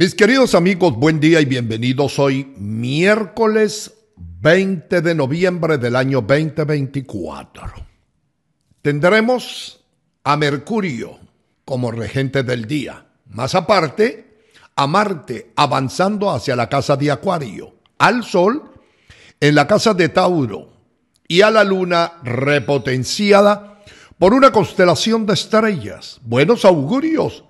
Mis queridos amigos, buen día y bienvenidos hoy miércoles 20 de noviembre del año 2024. Tendremos a Mercurio como regente del día, más aparte a Marte avanzando hacia la casa de Acuario, al Sol en la casa de Tauro y a la Luna repotenciada por una constelación de estrellas. Buenos augurios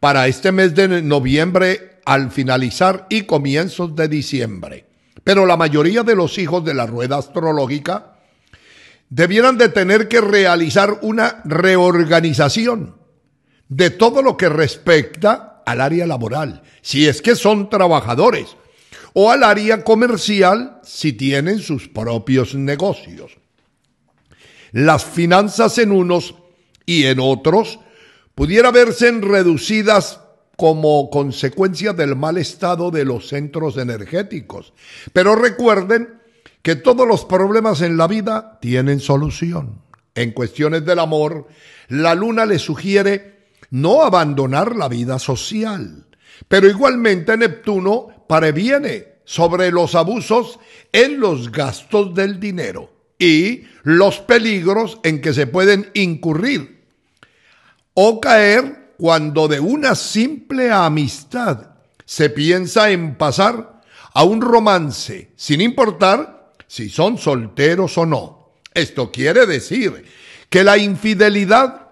para este mes de noviembre al finalizar y comienzos de diciembre. Pero la mayoría de los hijos de la rueda astrológica debieran de tener que realizar una reorganización de todo lo que respecta al área laboral, si es que son trabajadores, o al área comercial, si tienen sus propios negocios. Las finanzas en unos y en otros pudiera verse reducidas como consecuencia del mal estado de los centros energéticos. Pero recuerden que todos los problemas en la vida tienen solución. En cuestiones del amor, la luna le sugiere no abandonar la vida social, pero igualmente Neptuno previene sobre los abusos en los gastos del dinero y los peligros en que se pueden incurrir o caer cuando de una simple amistad se piensa en pasar a un romance, sin importar si son solteros o no. Esto quiere decir que la infidelidad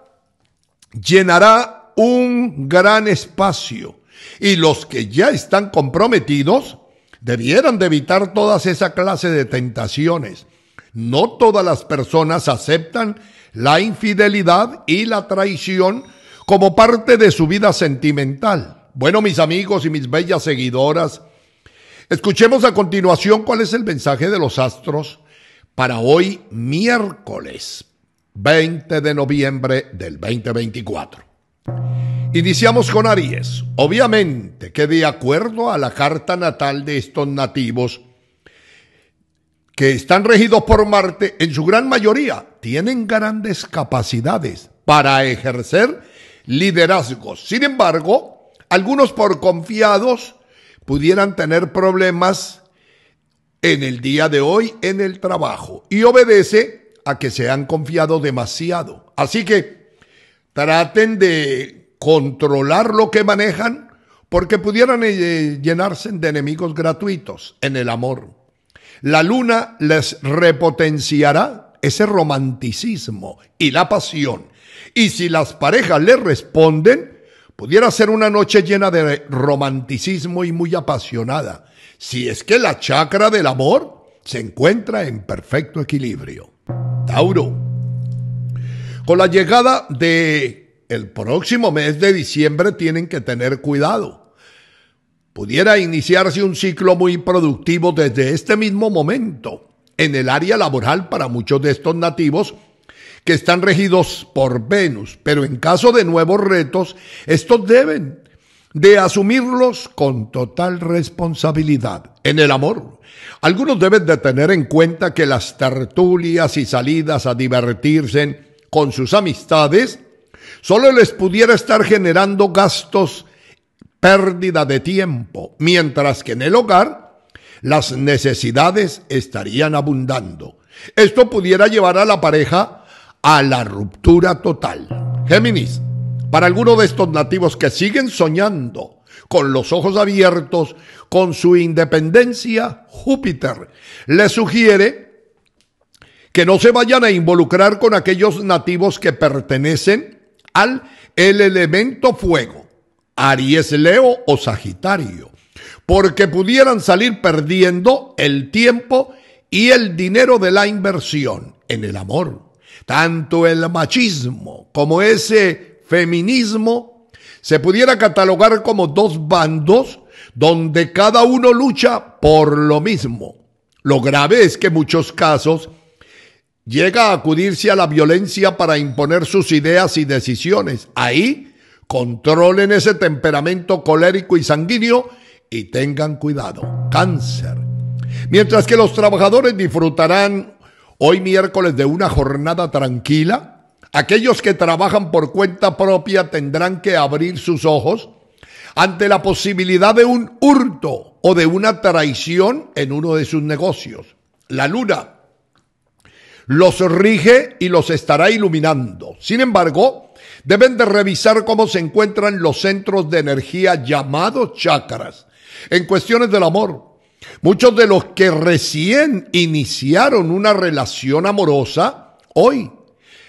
llenará un gran espacio y los que ya están comprometidos debieran de evitar todas esa clase de tentaciones. No todas las personas aceptan la infidelidad y la traición como parte de su vida sentimental. Bueno, mis amigos y mis bellas seguidoras, escuchemos a continuación cuál es el mensaje de los astros para hoy miércoles 20 de noviembre del 2024. Iniciamos con Aries. Obviamente que de acuerdo a la carta natal de estos nativos, que están regidos por Marte, en su gran mayoría tienen grandes capacidades para ejercer liderazgos. Sin embargo, algunos por confiados pudieran tener problemas en el día de hoy en el trabajo y obedece a que se han confiado demasiado. Así que traten de controlar lo que manejan porque pudieran eh, llenarse de enemigos gratuitos en el amor. La luna les repotenciará ese romanticismo y la pasión y si las parejas le responden, pudiera ser una noche llena de romanticismo y muy apasionada, si es que la chacra del amor se encuentra en perfecto equilibrio. Tauro. Con la llegada de el próximo mes de diciembre tienen que tener cuidado. Pudiera iniciarse un ciclo muy productivo desde este mismo momento en el área laboral para muchos de estos nativos que están regidos por Venus, pero en caso de nuevos retos, estos deben de asumirlos con total responsabilidad. En el amor, algunos deben de tener en cuenta que las tertulias y salidas a divertirse con sus amistades solo les pudiera estar generando gastos, pérdida de tiempo, mientras que en el hogar las necesidades estarían abundando. Esto pudiera llevar a la pareja a la ruptura total. Géminis, para algunos de estos nativos que siguen soñando con los ojos abiertos, con su independencia, Júpiter les sugiere que no se vayan a involucrar con aquellos nativos que pertenecen al elemento fuego, Aries, Leo o Sagitario, porque pudieran salir perdiendo el tiempo y el dinero de la inversión en el amor. Tanto el machismo como ese feminismo se pudiera catalogar como dos bandos donde cada uno lucha por lo mismo. Lo grave es que en muchos casos llega a acudirse a la violencia para imponer sus ideas y decisiones. Ahí controlen ese temperamento colérico y sanguíneo y tengan cuidado. Cáncer. Mientras que los trabajadores disfrutarán Hoy miércoles de una jornada tranquila, aquellos que trabajan por cuenta propia tendrán que abrir sus ojos ante la posibilidad de un hurto o de una traición en uno de sus negocios. La luna los rige y los estará iluminando. Sin embargo, deben de revisar cómo se encuentran los centros de energía llamados chakras. En cuestiones del amor, Muchos de los que recién iniciaron una relación amorosa, hoy,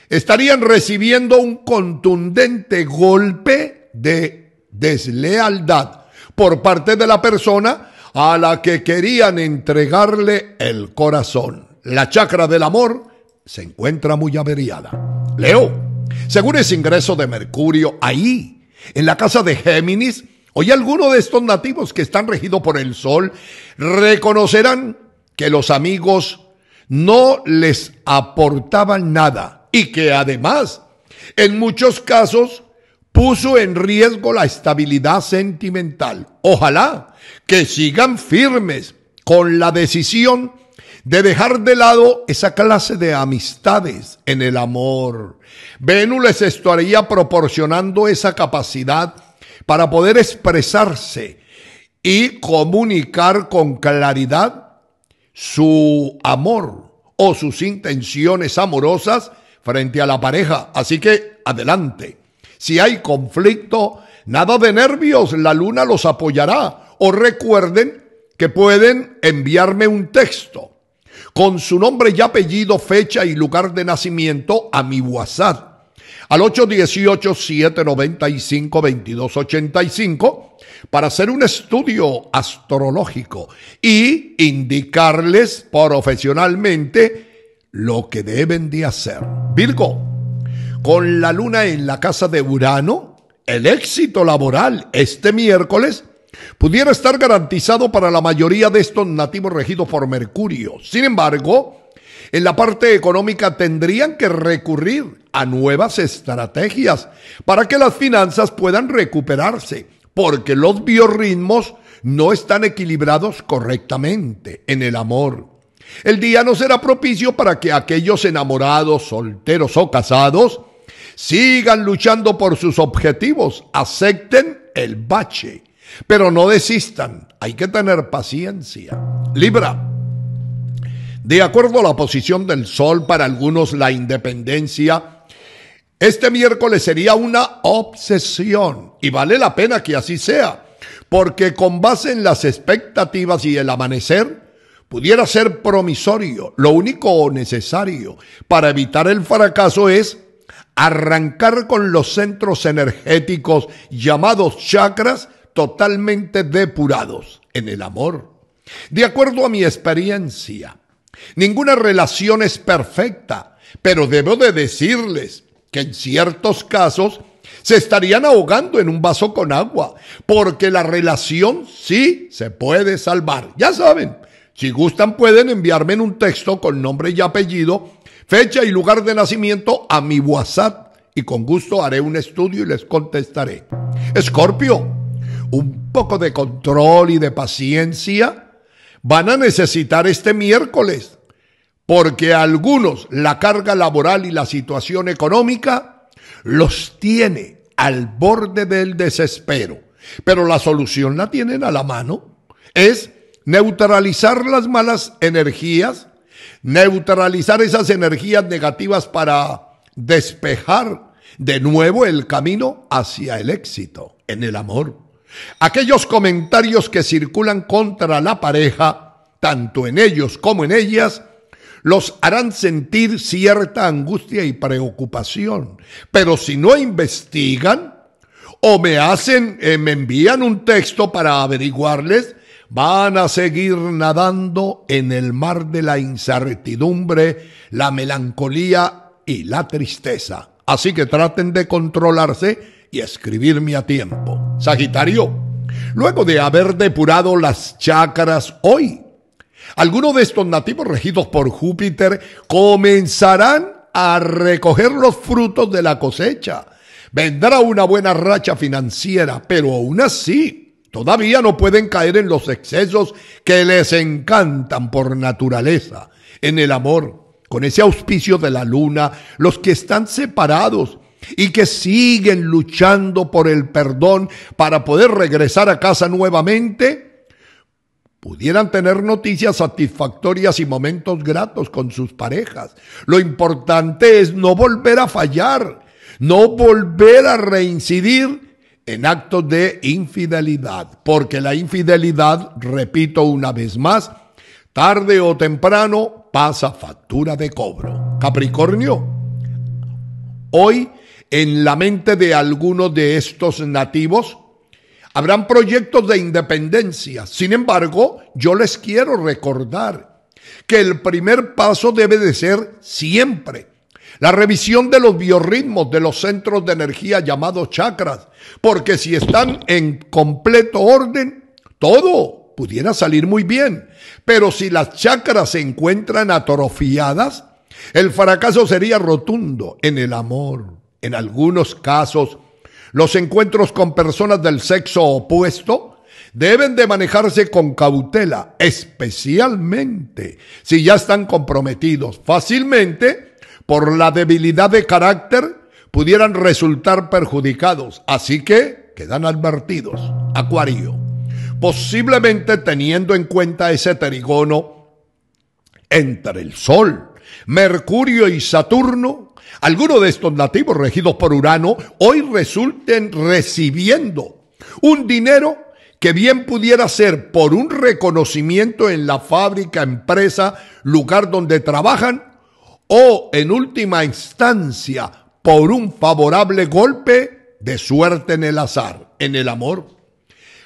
estarían recibiendo un contundente golpe de deslealdad por parte de la persona a la que querían entregarle el corazón. La chacra del amor se encuentra muy averiada. Leo, según ese ingreso de Mercurio ahí, en la casa de Géminis, Hoy algunos de estos nativos que están regidos por el sol reconocerán que los amigos no les aportaban nada y que además, en muchos casos, puso en riesgo la estabilidad sentimental. Ojalá que sigan firmes con la decisión de dejar de lado esa clase de amistades en el amor. Venus les estaría proporcionando esa capacidad para poder expresarse y comunicar con claridad su amor o sus intenciones amorosas frente a la pareja. Así que adelante. Si hay conflicto, nada de nervios, la luna los apoyará. O recuerden que pueden enviarme un texto con su nombre y apellido, fecha y lugar de nacimiento a mi WhatsApp al 818-795-2285 para hacer un estudio astrológico y indicarles profesionalmente lo que deben de hacer. Virgo, con la luna en la casa de Urano, el éxito laboral este miércoles pudiera estar garantizado para la mayoría de estos nativos regidos por Mercurio. Sin embargo, en la parte económica tendrían que recurrir a nuevas estrategias para que las finanzas puedan recuperarse, porque los biorritmos no están equilibrados correctamente en el amor. El día no será propicio para que aquellos enamorados, solteros o casados sigan luchando por sus objetivos, acepten el bache, pero no desistan, hay que tener paciencia. Libra. De acuerdo a la posición del Sol, para algunos la independencia, este miércoles sería una obsesión y vale la pena que así sea, porque con base en las expectativas y el amanecer, pudiera ser promisorio. Lo único necesario para evitar el fracaso es arrancar con los centros energéticos llamados chakras totalmente depurados en el amor. De acuerdo a mi experiencia, Ninguna relación es perfecta, pero debo de decirles que en ciertos casos se estarían ahogando en un vaso con agua, porque la relación sí se puede salvar. Ya saben, si gustan pueden enviarme en un texto con nombre y apellido, fecha y lugar de nacimiento a mi WhatsApp y con gusto haré un estudio y les contestaré. Escorpio, un poco de control y de paciencia van a necesitar este miércoles porque algunos la carga laboral y la situación económica los tiene al borde del desespero. Pero la solución la tienen a la mano. Es neutralizar las malas energías, neutralizar esas energías negativas para despejar de nuevo el camino hacia el éxito en el amor. Aquellos comentarios que circulan contra la pareja, tanto en ellos como en ellas, los harán sentir cierta angustia y preocupación. Pero si no investigan o me hacen, eh, me envían un texto para averiguarles, van a seguir nadando en el mar de la incertidumbre, la melancolía y la tristeza. Así que traten de controlarse y escribirme a tiempo. Sagitario, luego de haber depurado las chácaras hoy, algunos de estos nativos regidos por Júpiter comenzarán a recoger los frutos de la cosecha. Vendrá una buena racha financiera, pero aún así todavía no pueden caer en los excesos que les encantan por naturaleza. En el amor, con ese auspicio de la luna, los que están separados y que siguen luchando por el perdón para poder regresar a casa nuevamente, pudieran tener noticias satisfactorias y momentos gratos con sus parejas. Lo importante es no volver a fallar, no volver a reincidir en actos de infidelidad, porque la infidelidad, repito una vez más, tarde o temprano pasa factura de cobro. Capricornio, hoy en la mente de algunos de estos nativos, Habrán proyectos de independencia. Sin embargo, yo les quiero recordar que el primer paso debe de ser siempre la revisión de los biorritmos de los centros de energía llamados chakras, porque si están en completo orden, todo pudiera salir muy bien. Pero si las chakras se encuentran atrofiadas, el fracaso sería rotundo en el amor, en algunos casos los encuentros con personas del sexo opuesto deben de manejarse con cautela, especialmente si ya están comprometidos. Fácilmente, por la debilidad de carácter, pudieran resultar perjudicados. Así que quedan advertidos. Acuario. Posiblemente teniendo en cuenta ese trigono entre el Sol Mercurio y Saturno, algunos de estos nativos regidos por Urano, hoy resulten recibiendo un dinero que bien pudiera ser por un reconocimiento en la fábrica, empresa, lugar donde trabajan, o en última instancia por un favorable golpe de suerte en el azar, en el amor.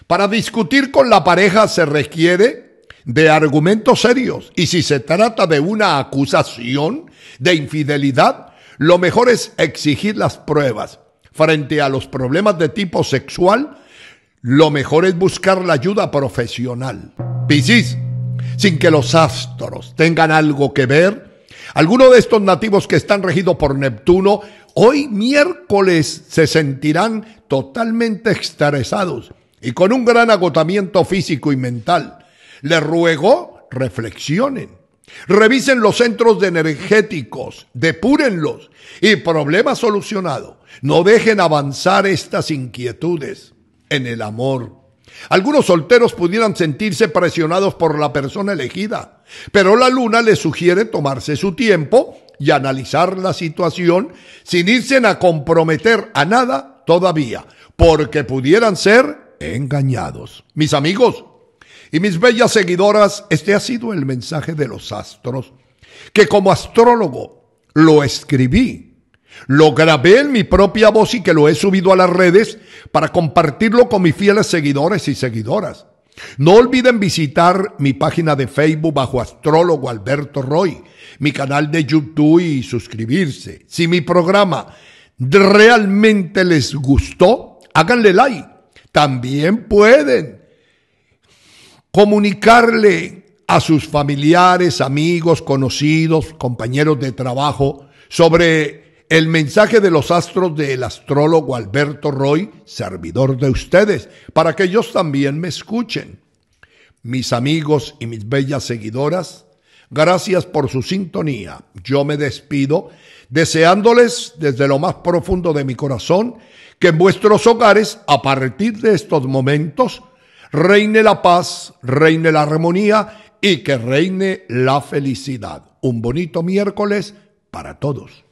Para discutir con la pareja se requiere de argumentos serios y si se trata de una acusación de infidelidad, lo mejor es exigir las pruebas. Frente a los problemas de tipo sexual, lo mejor es buscar la ayuda profesional. Piscis, sin que los astros tengan algo que ver, algunos de estos nativos que están regidos por Neptuno hoy miércoles se sentirán totalmente estresados y con un gran agotamiento físico y mental. Le ruego, reflexionen. Revisen los centros energéticos, depúrenlos y problema solucionado. No dejen avanzar estas inquietudes en el amor. Algunos solteros pudieran sentirse presionados por la persona elegida, pero la luna les sugiere tomarse su tiempo y analizar la situación sin irse a comprometer a nada todavía, porque pudieran ser engañados. Mis amigos, y mis bellas seguidoras, este ha sido el mensaje de los astros, que como astrólogo lo escribí, lo grabé en mi propia voz y que lo he subido a las redes para compartirlo con mis fieles seguidores y seguidoras. No olviden visitar mi página de Facebook bajo astrólogo Alberto Roy, mi canal de YouTube y suscribirse. Si mi programa realmente les gustó, háganle like. También pueden comunicarle a sus familiares, amigos, conocidos, compañeros de trabajo sobre el mensaje de los astros del astrólogo Alberto Roy, servidor de ustedes, para que ellos también me escuchen. Mis amigos y mis bellas seguidoras, gracias por su sintonía. Yo me despido deseándoles desde lo más profundo de mi corazón que en vuestros hogares, a partir de estos momentos, Reine la paz, reine la armonía y que reine la felicidad. Un bonito miércoles para todos.